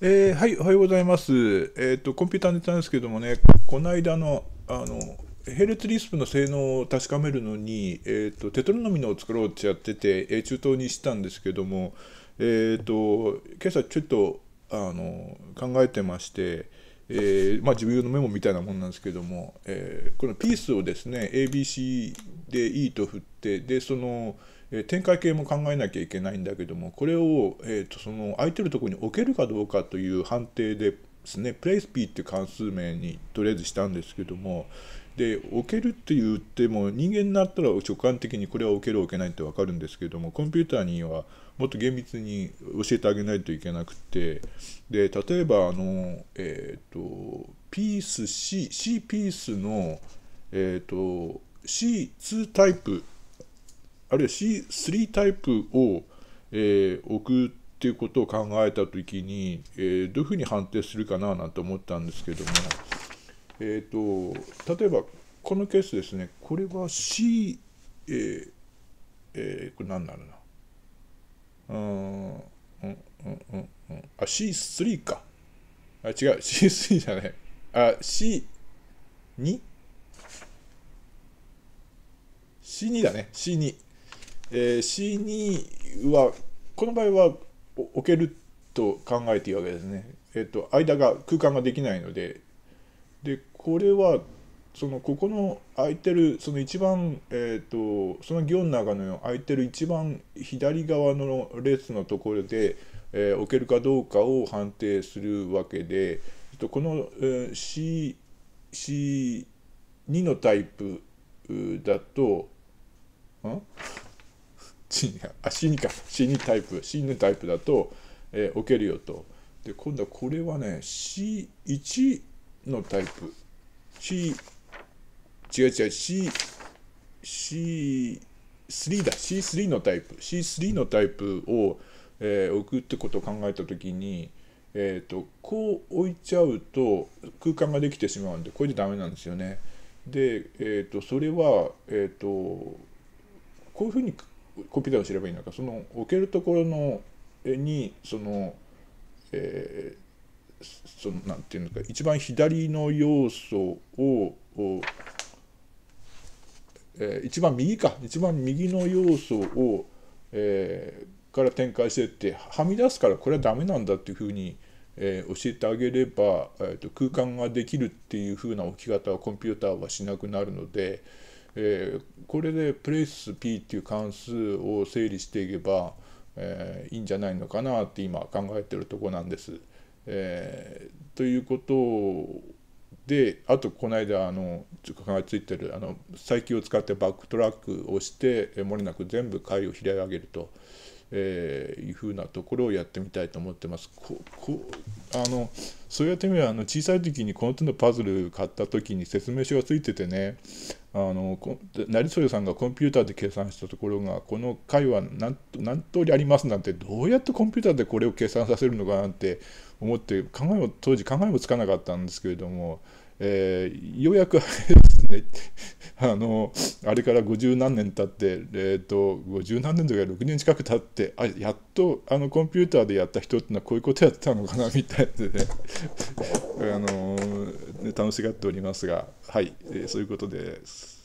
えー、はい、おはようございます。えっ、ー、と、コンピューターネタなんですけどもね、この間の、あの、並列リスプの性能を確かめるのに、えっ、ー、と、テトロノミノを作ろうってやってて、え中東にしたんですけども、えっ、と、今朝ちょっと、あの、考えてまして、えまあ、自分用のメモみたいなもんなんですけども、えこのピースをですね、ABC でいいと振ってでその展開系も考えなきゃいけないんだけどもこれを、えーと、その空いてるところに置けるかどうかという判定でですねプレイスピーって関数名にとりあえずしたんですけどもで置けるって言っても人間になったら直感的にこれは置ける置けないって分かるんですけどもコンピューターにはもっと厳密に教えてあげないといけなくてで例えばあの、えーと、ピース C, C ピースの、えーと C2 タイプ、あるいは C3 タイプを、えー、置くっていうことを考えたときに、えー、どういうふうに判定するかななんて思ったんですけども、えーと、例えばこのケースですね、これは C、えーえー、これ何なのな。うんうんうんうん、あ、C3 か。あ、違う、C3 じゃない。あ、C2? C2 だね、C2。えー、C2 は、この場合は置けると考えていいわけですね。えっ、ー、と、間が、空間ができないので、で、これは、そのここの空いてるその一番、えーと、その行の中の空いてる一番左側の列のところで、えー、置けるかどうかを判定するわけで、えっと、この、えー、C, C2 のタイプだと、ん死あ死にか死にタイプ死ぬタイプだと、えー、置けるよとで今度はこれはね C1 のタイプ C 違う違う C C3 だ C3 のタイプ C3 のタイプを、えー、置くってことを考えた時にえーと、こう置いちゃうと空間ができてしまうんでこれでダメなんですよね。で、えーと、それは、えーとこういうふうにコンピューターを知ればいいのかその置けるところのにその、えー、そのなんていうのか一番左の要素をを、えー、一番右か一番右の要素を、えー、から展開してってはみ出すからこれはダメなんだっていうふうに、えー、教えてあげれば、えーと空間ができるっていうふうな置き方はコンピューターはしなくなるので。えー、これでプレイス P っていう関数を整理していけば、えー、いいんじゃないのかなって今考えてるとこなんです。えー、ということであとこの間あの考えついてるあの最近を使ってバックトラックをしてもれなく全部回を開い上げると、えー、いうふうなところをやってみたいと思ってます。ここあのそうやってみればあの小さい時にこの手のパズル買った時に説明書がついててねあの成添さんがコンピューターで計算したところがこの回は何何通りありますなんてどうやってコンピューターでこれを計算させるのかなんて思って考えも当時考えもつかなかったんですけれどもえー、ようやくあれですね、あの、あれから50何年経って、えっ、ー、と、50何年とか6年近く経って、あ、やっと、あの、コンピューターでやった人ってのはこういうことやってたのかな、みたいでね、あの、楽しがっておりますが、はい、えー、そういうことです。